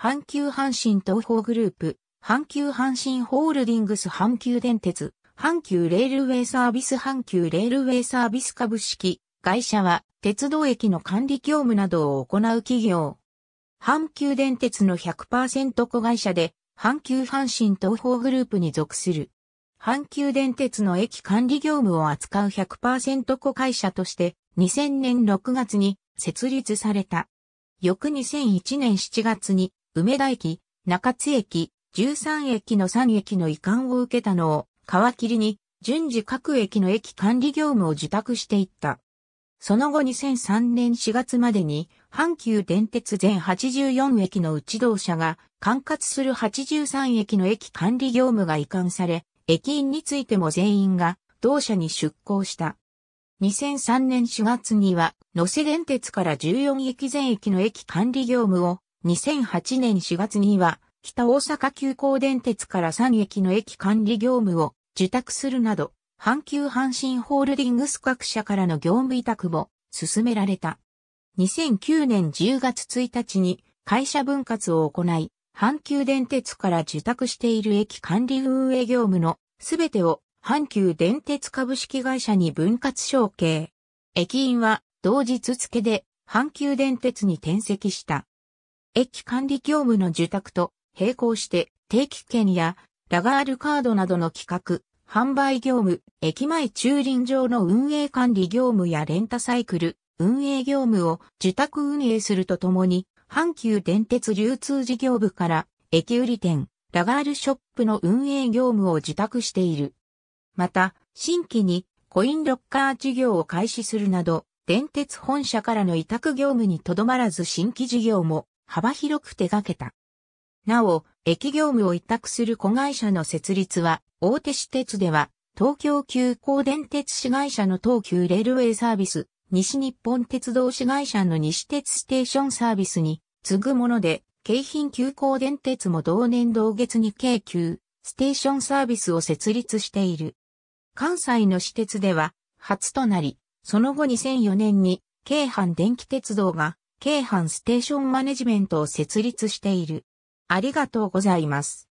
阪急阪神東宝グループ、阪急阪神ホールディングス阪急電鉄、阪急レールウェイサービス阪急レールウェイサービス株式会社は鉄道駅の管理業務などを行う企業。阪急電鉄の100%子会社で阪急阪神東宝グループに属する。阪急電鉄の駅管理業務を扱う100%子会社として2000年6月に設立された。翌2001年7月に梅田駅、中津駅、13駅の3駅の移管を受けたのを、皮切りに、順次各駅の駅管理業務を受託していった。その後2003年4月までに、阪急電鉄全84駅の内動同社が管轄する83駅の駅管理業務が移管され、駅員についても全員が同社に出向した。2003年4月には、野瀬電鉄から14駅全駅の駅管理業務を2008年4月には、北大阪急行電鉄から3駅の駅管理業務を受託するなど、阪急阪神ホールディングス各社からの業務委託も進められた。2009年10月1日に会社分割を行い、阪急電鉄から受託している駅管理運営業務のすべてを阪急電鉄株式会社に分割承継。駅員は同日付で阪急電鉄に転籍した。駅管理業務の受託と並行して定期券やラガールカードなどの企画、販売業務、駅前駐輪場の運営管理業務やレンタサイクル、運営業務を受託運営するとともに、阪急電鉄流通事業部から駅売り店、ラガールショップの運営業務を受託している。また、新規にコインロッカー事業を開始するなど、電鉄本社からの委託業務にとどまらず新規事業も幅広く手掛けた。なお、駅業務を委託する子会社の設立は、大手私鉄では、東京急行電鉄市会社の東急レールウェイサービス、西日本鉄道市会社の西鉄ステーションサービスに次ぐもので、京浜急行電鉄も同年同月に京急、ステーションサービスを設立している。関西の私鉄では、初となり、その後2004年に、京阪電気鉄道が京阪ステーションマネジメントを設立している。ありがとうございます。